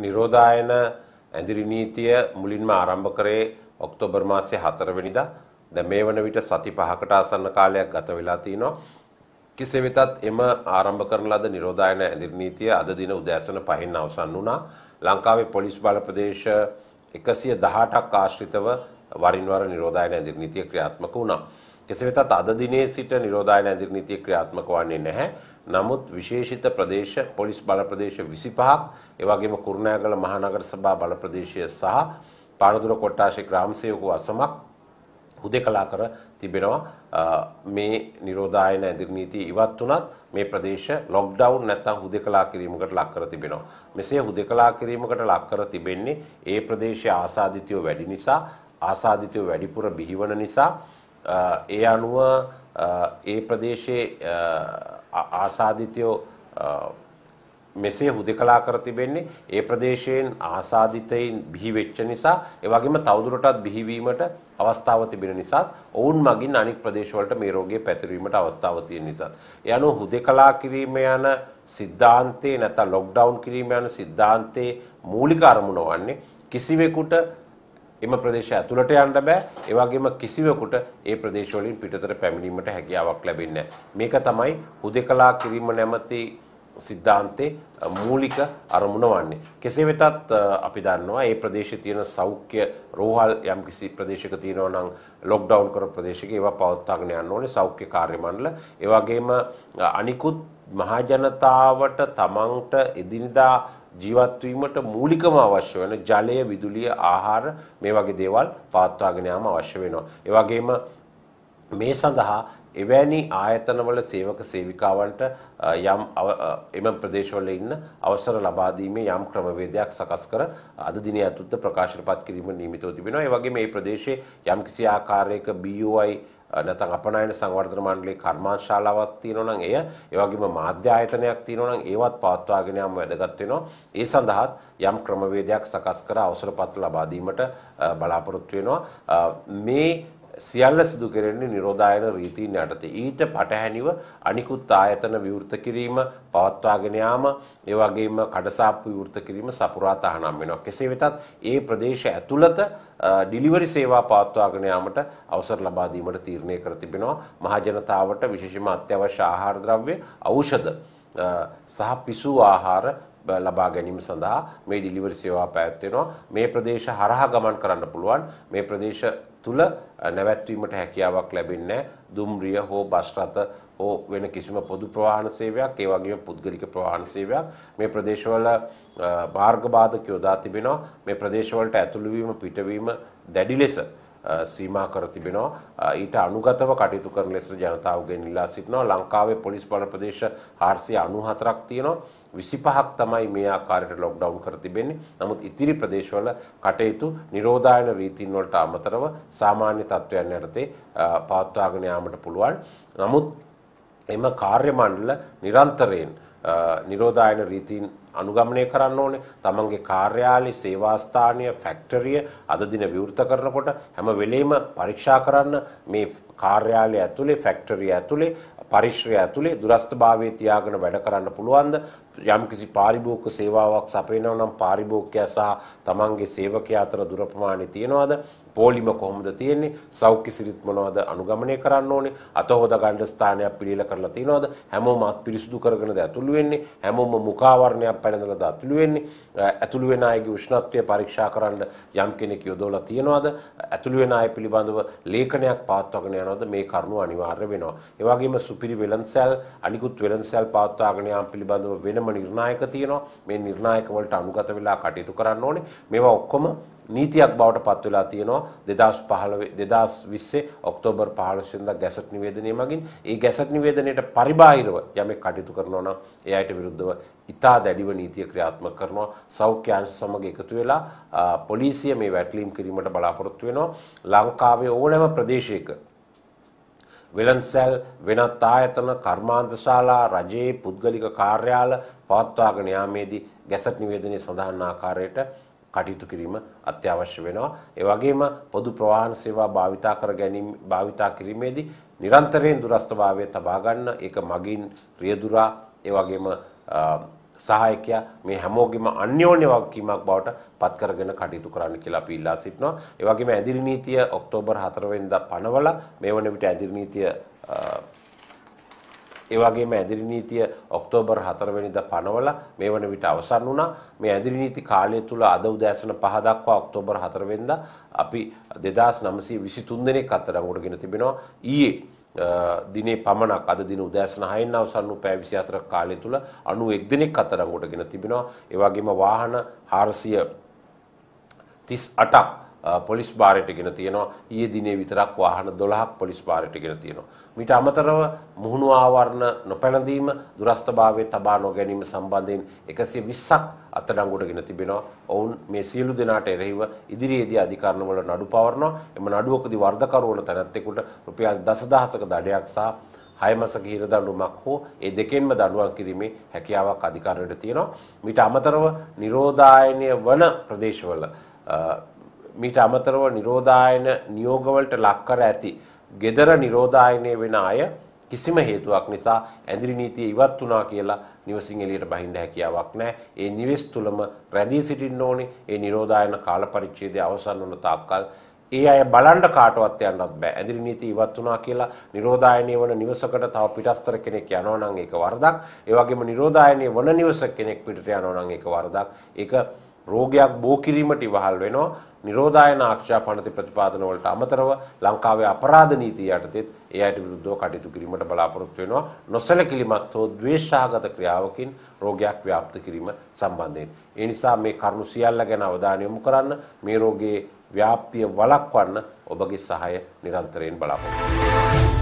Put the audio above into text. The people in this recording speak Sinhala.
නිරෝධායන ඇඳිරි නීතිය මුලින්ම ආරම්භ කරේ ඔක්තෝබර් මාසයේ 4 වෙනිදා. දැන් මේ වන විට සති 5කට ආසන්න කාලයක් ගත වෙලා තිනවා. කෙසේ වෙතත් එම ආරම්භ කරන ලද නිරෝධායන ඇඳිරි නීතිය අද දින උදෑසන 5න් අවසන් වුණා. ලංකාවේ පොලිස් බල ප්‍රදේශ 118ක් ආශ්‍රිතව වරින් වර නිරෝධායන ඇඳිරි නීතිය ක්‍රියාත්මක වුණා. කෙසේ වෙතත් අද දිනේ සිට නිරෝධායන ඇඳිරි නීතිය ක්‍රියාත්මක වන්නේ නැහැ. නමුත් විශේෂිත ප්‍රදේශ පොලිස් බල ප්‍රදේශ 25ක් ඒ වගේම කුරුණෑගල මහනගර සභා බල ප්‍රදේශය සහ පානදුර කොට්ටාශේ ග්‍රාම සේවකව අසමක් හුදකලා කර තිබෙනවා මේ නිරෝධායන ඇදිරි නීතිය ඉවත් වුණත් මේ ප්‍රදේශ ලොක්ඩවුන් නැත්තම් හුදකලා කිරීමකට ලක් කර තිබෙනවා. මෙසේ හුදකලා කිරීමකට ලක් කර තිබෙන්නේ ඒ ප්‍රදේශයේ ආසාදිතයෝ වැඩි නිසා ආසාදිතයෝ වැඩිපුර බිහිවන නිසා ඒ අනුව ඒ ප්‍රදේශයේ ආසාධිතයෝ මෙසේ හුදකලා කර තිබෙන්නේ ඒ ප්‍රදේශයෙන් ආසාධිතයින් බිහිවෙච්ච නිසා එවගේම තවදුරටත් බිහිවීමට අවස්ථාව තිබෙන නිසාත් ඔවුන් මගින් අනික් ප්‍රදේශවලට මේ රෝගය පැතිරීමට අවස්ථාව තියෙන නිසා. යනු හුදකලා කිරීම යන සිද්ධාන්තේ නැත්නම් ලොක්ඩවුන් කිරීම යන සිද්ධාන්තේ මූලික අරමුණ වන්නේ කිසිවෙකුට එම ප්‍රදේශය ඇතුළට යන්න බෑ. ඒ වගේම කිසිවෙකුට ඒ ප්‍රදේශවලින් පිටතට පැමිණීමට හැකියාවක් ලැබෙන්නේ මේක තමයි හුදෙකලා කිරීම නැමැති සිද්ධාන්තේ මූලික අරමුණ වන්නේ. කෙසේ වෙතත් අපි දන්නවා ඒ ප්‍රදේශයේ තියෙන සෞඛ්‍ය රෝහල් යම් කිසි ප්‍රදේශයක තියෙනවා නම් ලොක්ඩවුන් කරන ප්‍රදේශයක ඒවා පවත්වාගෙන යන්න ඕනේ සෞඛ්‍ය කාර්ය මණ්ඩල. ඒ වගේම අනිකුත් මහජනතාවට තමන්ට එදිනදා ජීවත් වීමට මූලිකම අවශ්‍ය වෙන ජලය, විදුලිය, ආහාර මේ වගේ දේවල් පවත්වාගෙන යාම අවශ්‍ය වෙනවා. ඒ වගේම මේ සඳහා එවැනි ආයතනවල සේවක සේවිකාවන්ට යම් එම ප්‍රදේශවල ඉන්න අවසර ලබා දීමේ යම් ක්‍රමවේදයක් සකස් කර අද දිනේ අතුත්ත ප්‍රකාශනපත් කිරීම නියමිතව තිබෙනවා. ඒ වගේම මේ ප්‍රදේශයේ යම් කිසි ආකාරයක BUI නැතන් අපනයන සංවර්ධන මණ්ඩලේ කර්මාශාලාවක් තියෙනවා නම් එය ඒ වගේම මාධ්‍ය ආයතනයක් තියෙනවා නම් ඒවත් පවත්වාගෙන යාම වැදගත් වෙනවා ඒ සඳහාත් යම් ක්‍රමවේදයක් සකස් කර අවසරපත් ලබා දීමට බලාපොරොත්තු වෙනවා මේ සියල්ල සිදු කරන්නේ නිරෝධායන රීතීන් යටතේ. ඊට පටහැනිව අනිකුත් ආයතන විවෘත කිරීම, පවත්වාගෙන යාම, ඒ වගේම කඩසාප්පු විවෘත කිරීම සපුරා තහනම් වෙනවා. කෙසේ වෙතත් ඒ ප්‍රදේශ ඇතුළත ඩිලිවරි සේවා පවත්වාගෙන යාමට අවසර ලබා දීමට තීරණය කර තිබෙනවා. මහජනතාවට විශේෂම අත්‍යවශ්‍ය ආහාර ද්‍රව්‍ය, ඖෂධ සහ පිසු ආහාර ලබා ගැනීම සඳහා මේ ඩිලිවරි සේවා පැවැත්වෙනවා. මේ ප්‍රදේශ හරහා ගමන් කරන්න පුළුවන්. මේ ප්‍රදේශ තුල නැවැත්වීමට හැකියාවක් ලැබෙන්නේ දුම්රිය හෝ බස් රථ හෝ වෙන කිසිම පොදු ප්‍රවාහන සේවයක් ඒ වගේම පුද්ගලික ප්‍රවාහන සේවයක් මේ ප්‍රදේශවල මාර්ග බාධක යොදා තිබෙනවා මේ ප්‍රදේශවලට ඇතුළු වීම පිටවීම දැඩි ලෙස සීමා කර තිබෙනවා ඊට අනුගතව කටයුතු කරන ලෙස ජනතාවගෙන් ඉල්ලා සිටිනවා ලංකාවේ පොලිස් බල ප්‍රදේශ 494ක් තියෙනවා 25ක් තමයි මේ ආකාරයට ලොක්ඩවුන් කර තිබෙන්නේ නමුත් ඉතිරි ප්‍රදේශවල කටයුතු නිරෝධායන රීතීන් වලට අමතරව සාමාන්‍ය තත්ත්වයන් යටතේ පවත්වාගෙන යාමට පුළුවන් නමුත් එම කාර්ය මණ්ඩල නිරන්තරයෙන් නිරෝධායන රීතීන් අනුගමනය කරන්න ඕනේ. තමන්ගේ කාර්යාලය, සේවාස්ථානය, ෆැක්ටරිය අද දින විවෘත කරනකොට හැම වෙලේම පරීක්ෂා කරන්න මේ කාර්යාලය ඇතුලේ, ෆැක්ටරිය ඇතුලේ, පරිශ්‍රය ඇතුලේ දුරස්ථභාවයේ තියාගෙන වැඩ කරන්න පුළුවන්ද? යම්කිසි පාරිභෝගික සේවාවක් සපයනවා නම් පාරිභෝගිකයා සහ තමන්ගේ සේවකයා අතර දුර ප්‍රමාණය තියනවාද පෝලිම කොහොමද තියෙන්නේ සෞඛ්‍ය සිරිත් මොනවද අනුගමනය කරන්න ඕනේ අත හොදා ගන්න ස්ථානයක් පිළිල කරලා තියනවාද හැමෝම අත් පිරිසුදු කරගෙනද ඇතුළු වෙන්නේ හැමෝම මුඛාවරණයක් පැනඳලාද ඇතුළු වෙන්නේ ඇතුළු වෙන අයගේ උෂ්ණත්වය පරීක්ෂා කරන්න යම් කෙනෙක් යොදවලා තියනවාද ඇතුළු වෙන අය පිළිබඳව ලේඛනයක් පවත්වාගෙන යනවාද මේ කරුණු අනිවාර්ය වෙනවා ඒ වගේම සුපිරි වෙළඳ සැල් අනිකුත් වෙළඳ සැල් පවත්වාගෙන යාම පිළිබඳව වෙනම ඕනම නිර්ණායක තියෙනවා. මේ නිර්ණායක වලට අනුගත වෙලා කටයුතු කරන්න ඕනේ. මේවා ඔක්කොම නීතියක් බවට පත් වෙලා තියෙනවා 2015 2020 ඔක්තෝබර් 15 වෙනිදා ගැසට් නිවේදනය මගින්. ඒ ගැසට් නිවේදනයේට පරිබාහිරව යමෙක් කටයුතු කරනවා නම් එයාට විරුද්ධව ඉතා දැඩිව නීතිය ක්‍රියාත්මක කරනවා. සෞඛ්‍ය අංශ සමග එකතු වෙලා පොලිසිය මේ වැටලීම් කිරීමට බලාපොරොත්තු වෙනවා. ලංකාවේ ඕනෑම ප්‍රදේශයක වෙළන්සැල් වෙනත් ආයතන කර්මාන්තශාලා රජයේ පුද්ගලික කාර්යාල පවත්වාගෙන යාමේදී ගැසට් නිවේදනයේ සඳහන් ආකාරයට කටයුතු කිරීම අත්‍යවශ්‍ය වෙනවා. ඒ වගේම පොදු ප්‍රවාහන සේවා භාවිතා කර ගැනීම භාවිතා කිරීමේදී නිරන්තරයෙන් දුරස්ථභාවය තබා ගන්න ඒක මගින් රියදුරා ඒ වගේම සහායකයා මේ හැමෝගෙම අන්‍යෝන්‍ය වගකීමක් බවට පත් කරගෙන කටයුතු කරන්න කියලා අපි ඉල්ලා සිටිනවා. ඒ වගේම ඇඳිරි නීතිය ඔක්තෝබර් 4 වෙනිදා පනවලා මේ වන විට ඇඳිරි නීතිය ඒ වගේම ඇඳිරි නීතිය ඔක්තෝබර් 4 වෙනිදා පනවලා මේ වන විට අවසන් වුණා. මේ ඇඳිරි නීති කාලය තුල අද උදෑසන 5 දක්වා ඔක්තෝබර් 4 වෙනිදා අපි 2923 දෙනෙක් අත්අඩංගුවට ගෙන තිබෙනවා. ඊයේ දිනේ පමණක් අද දින උදෑසන 6න් අවසන් වූ පැය 24 කාලය තුල 91 දිනක් අතරඟොටගෙන තිබෙනවා. ඒ වගේම වාහන 438ක් පොලිස් භාරයට ගෙන තියෙනවා ඊයේ දිනේ විතරක් වාහන 12ක් පොලිස් භාරයට ගෙන තියෙනවා මීට අමතරව මුහුණු ආවරණ නොපැළඳීම දුරස්ථභාවයේ තබා නොගැනීම සම්බන්ධයෙන් 120ක් අත්අඩංගුවට ගෙන තිබෙනවා ඔවුන් මේ සියලු දෙනාට එරෙහිව ඉදිරියේදී අධිකරණ වල නඩු පවරනවා එම නඩුවකදී වර්ධකරුවන තැනැත්තෙකුට රුපියල් දසදහසක දඩයක් සහ හයමසක හිර දඬුවමක් හෝ ඒ දෙකෙන්ම දඬුවම් කිරීමේ හැකියාවක් අධිකරණයට තියෙනවා. මීට අමතරව නිරෝධායනය වන ප්‍රදේශවල මීට අමතරව නිරෝධායන නියෝගවලට ලක්කර ඇති gedara නිරෝධායනය වෙන අය කිසිම හේතුවක් නිසා ඇඳිරි නීතිය ඉවත් වුණා කියලා නිවසින් එළියට බහින්න හැකියාවක් නැහැ. ඒ නිවෙස් තුලම රැඳී සිටින්න ඕනේ. ඒ නිරෝධායන කාල පරිච්ඡේදය අවසන් වන තාක්කල් ඒ අය බලන්න කාටවත් යන්නත් බෑ. ඇඳිරි නීති ඉවත් වුණා කියලා නිරෝධායනය වන නිවසකට තව පිටස්තර කෙනෙක් යනවා නම් ඒක වරදක්. ඒ වගේම නිරෝධායනය වන නිවස කෙනෙක් පිටට යනවා නම් ඒක වරදක්. ඒක රෝගයක් බෝ කිරීමට ඉවහල් වෙනවා. නිරෝධායනාක්ෂා පනති ප්‍රතිපාදනවලට අමතරව ලංකාවේ අපරාධ නීතිය යටතෙත් ඒ අයට විරුද්ධව කටයුතු කිරීමට බලාපොරොත්තු වෙනවා නොසැලකිලිමත් හෝ ද්වේෂාගත ක්‍රියාවකින් රෝගයක් ව්‍යාප්ත කිරීම සම්බන්ධයෙන්. ඒ නිසා මේ කරුණු සියල්ල ගැන අවධානය යොමු කරන්න මේ රෝගයේ ව්‍යාප්තිය වළක්වන්න ඔබගේ සහාය නිරන්තරයෙන් බලාපොරොත්තු වෙනවා.